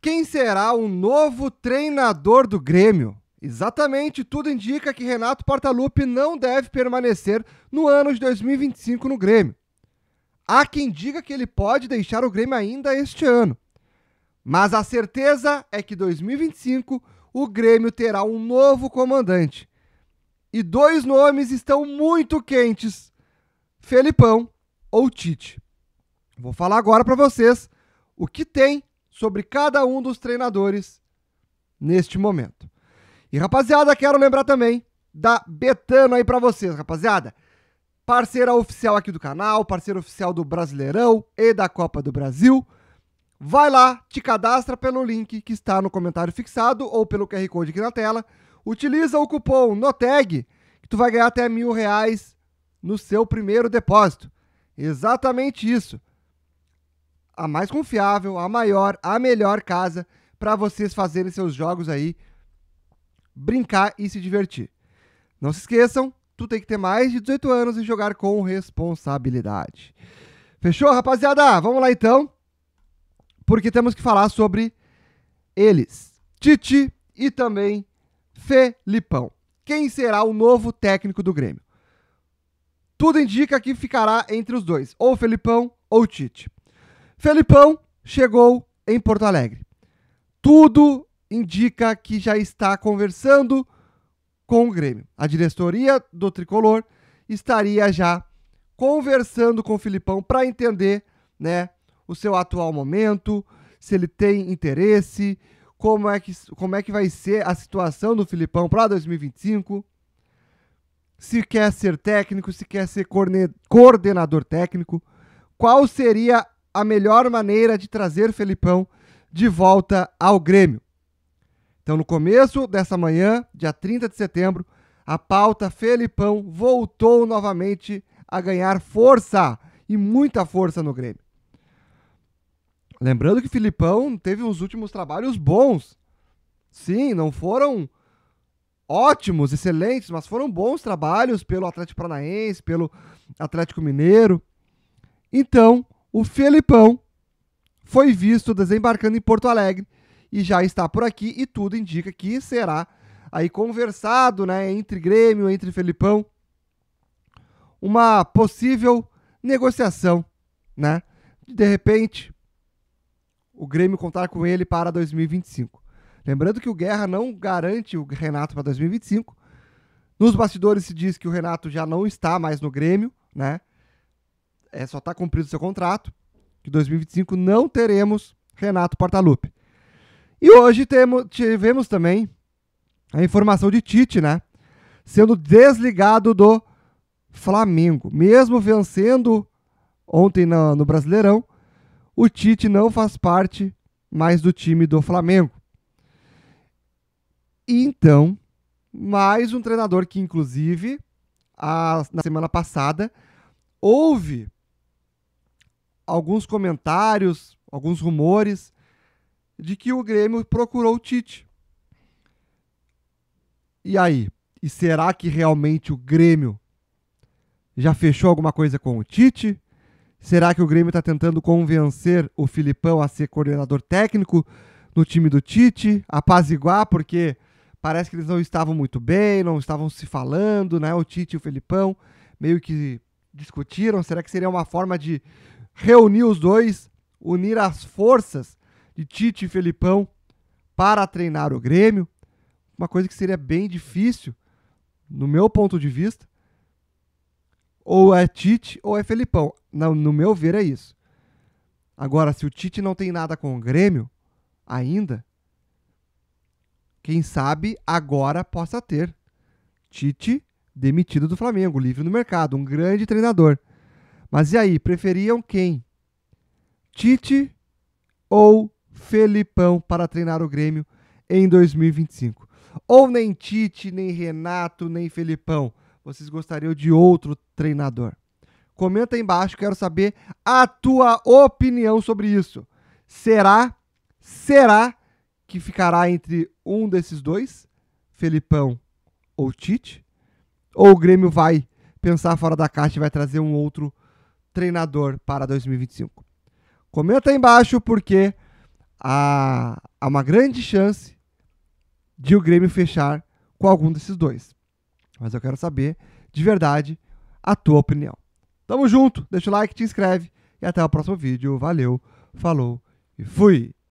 Quem será o novo treinador do Grêmio? Exatamente, tudo indica que Renato Portaluppi não deve permanecer no ano de 2025 no Grêmio. Há quem diga que ele pode deixar o Grêmio ainda este ano. Mas a certeza é que 2025 o Grêmio terá um novo comandante. E dois nomes estão muito quentes: Felipão ou Tite. Vou falar agora para vocês o que tem sobre cada um dos treinadores neste momento. E rapaziada, quero lembrar também da Betano aí para vocês, rapaziada. Parceira oficial aqui do canal, parceira oficial do Brasileirão e da Copa do Brasil. Vai lá, te cadastra pelo link que está no comentário fixado ou pelo QR Code aqui na tela. Utiliza o cupom NOTEG que tu vai ganhar até mil reais no seu primeiro depósito. Exatamente isso a mais confiável, a maior, a melhor casa para vocês fazerem seus jogos aí, brincar e se divertir. Não se esqueçam, tu tem que ter mais de 18 anos e jogar com responsabilidade. Fechou, rapaziada? Vamos lá então, porque temos que falar sobre eles, Tite e também Felipão. Quem será o novo técnico do Grêmio? Tudo indica que ficará entre os dois, ou Felipão ou Tite. Felipão chegou em Porto Alegre. Tudo indica que já está conversando com o Grêmio. A diretoria do tricolor estaria já conversando com o Filipão para entender, né, o seu atual momento, se ele tem interesse, como é que, como é que vai ser a situação do Filipão para 2025, se quer ser técnico, se quer ser coordenador técnico, qual seria a melhor maneira de trazer Felipão de volta ao Grêmio. Então, no começo dessa manhã, dia 30 de setembro, a pauta Felipão voltou novamente a ganhar força e muita força no Grêmio. Lembrando que Filipão teve uns últimos trabalhos bons. Sim, não foram ótimos, excelentes, mas foram bons trabalhos pelo Atlético Paranaense, pelo Atlético Mineiro. Então, o Felipão foi visto desembarcando em Porto Alegre e já está por aqui e tudo indica que será aí conversado, né, entre Grêmio, entre Felipão, uma possível negociação, né? De repente, o Grêmio contar com ele para 2025. Lembrando que o Guerra não garante o Renato para 2025. Nos bastidores se diz que o Renato já não está mais no Grêmio, né? é, só está cumprido o seu contrato, que 2025 não teremos Renato Portaluppi. E hoje temos, tivemos também a informação de Tite, né? Sendo desligado do Flamengo. Mesmo vencendo ontem no, no, Brasileirão, o Tite não faz parte mais do time do Flamengo. Então, mais um treinador que, inclusive, a, na semana passada, houve alguns comentários, alguns rumores de que o Grêmio procurou o Tite. E aí? E será que realmente o Grêmio já fechou alguma coisa com o Tite? Será que o Grêmio está tentando convencer o Filipão a ser coordenador técnico no time do Tite? Apaziguar, porque parece que eles não estavam muito bem, não estavam se falando, né? O Tite e o Filipão meio que discutiram. Será que seria uma forma de reunir os dois, unir as forças de Tite e Felipão para treinar o Grêmio, uma coisa que seria bem difícil, no meu ponto de vista. Ou é Tite ou é Felipão. No, no meu ver, é isso. Agora, se o Tite não tem nada com o Grêmio ainda, quem sabe agora possa ter. Tite demitido do Flamengo, livre no mercado, um grande treinador. Mas e aí, preferiam quem? Tite ou Felipão para treinar o Grêmio em 2025? Ou nem Tite, nem Renato, nem Felipão. Vocês gostariam de outro treinador? Comenta aí embaixo, quero saber a tua opinião sobre isso. Será, será que ficará entre um desses dois, Felipão ou Tite? Ou o Grêmio vai pensar fora da caixa e vai trazer um outro treinador? treinador para 2025? Comenta aí embaixo porque há, há uma grande chance de o Grêmio fechar com algum desses dois. Mas eu quero saber, de verdade, a tua opinião. Tamo junto, deixa o like, te inscreve e até o próximo vídeo. Valeu, falou e fui!